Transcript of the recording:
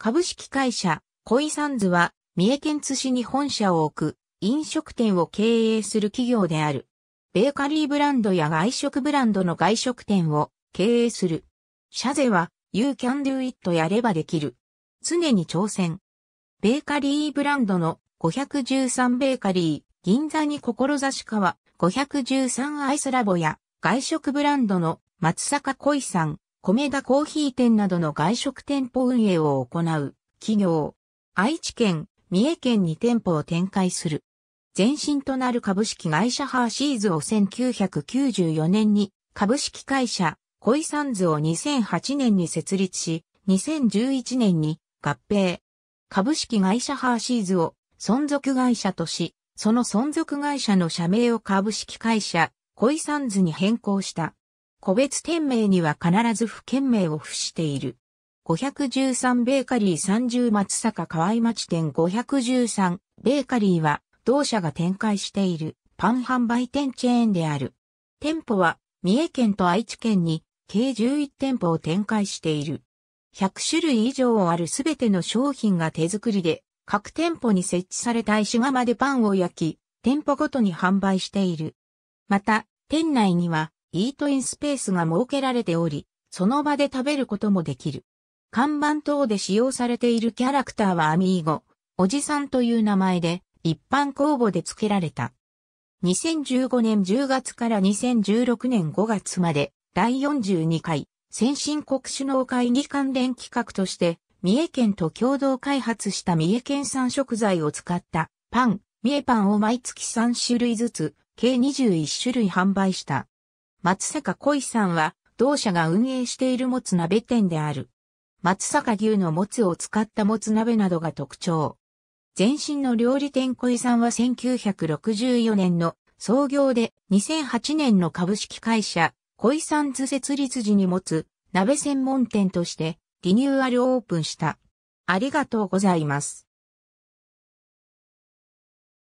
株式会社、コイサンズは、三重県津市に本社を置く、飲食店を経営する企業である。ベーカリーブランドや外食ブランドの外食店を経営する。社税は、You can do it やればできる。常に挑戦。ベーカリーブランドの513ベーカリー、銀座に志川、513アイスラボや、外食ブランドの松坂恋さん、米田コーヒー店などの外食店舗運営を行う企業。愛知県、三重県に店舗を展開する。前身となる株式会社ハーシーズを1994年に、株式会社、コイサンズを2008年に設立し、2011年に合併。株式会社ハーシーズを存続会社とし、その存続会社の社名を株式会社、コイサンズに変更した。個別店名には必ず府県名を付している。513ベーカリー30松坂河合町店513ベーカリーは同社が展開しているパン販売店チェーンである。店舗は三重県と愛知県に計11店舗を展開している。100種類以上あるすべての商品が手作りで、各店舗に設置された石窯でパンを焼き、店舗ごとに販売している。また、店内にはイートインスペースが設けられており、その場で食べることもできる。看板等で使用されているキャラクターはアミーゴ、おじさんという名前で、一般公募で付けられた。2015年10月から2016年5月まで、第42回、先進国首脳会議関連企画として、三重県と共同開発した三重県産食材を使ったパン、三重パンを毎月3種類ずつ、計21種類販売した。松坂恋さんは、同社が運営しているもつ鍋店である。松坂牛のもつを使ったもつ鍋などが特徴。前身の料理店恋さんは1964年の創業で2008年の株式会社恋さん図設立時に持つ鍋専門店としてリニューアルオープンした。ありがとうございます。